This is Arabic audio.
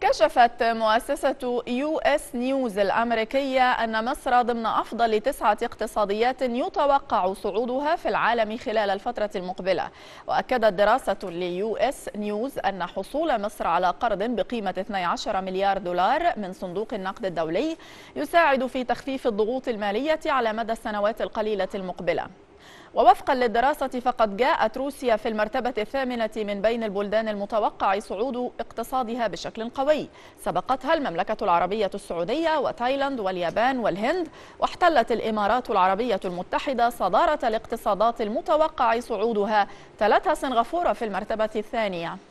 كشفت مؤسسة يو اس نيوز الأمريكية أن مصر ضمن أفضل تسعة اقتصاديات يتوقع صعودها في العالم خلال الفترة المقبلة وأكدت دراسة ليو اس نيوز أن حصول مصر على قرض بقيمة 12 مليار دولار من صندوق النقد الدولي يساعد في تخفيف الضغوط المالية على مدى السنوات القليلة المقبلة ووفقا للدراسة فقد جاءت روسيا في المرتبة الثامنة من بين البلدان المتوقع صعود اقتصادها بشكل قوي سبقتها المملكة العربية السعودية وتايلاند واليابان والهند واحتلت الإمارات العربية المتحدة صدارة الاقتصادات المتوقع صعودها تلتها سنغافورة في المرتبة الثانية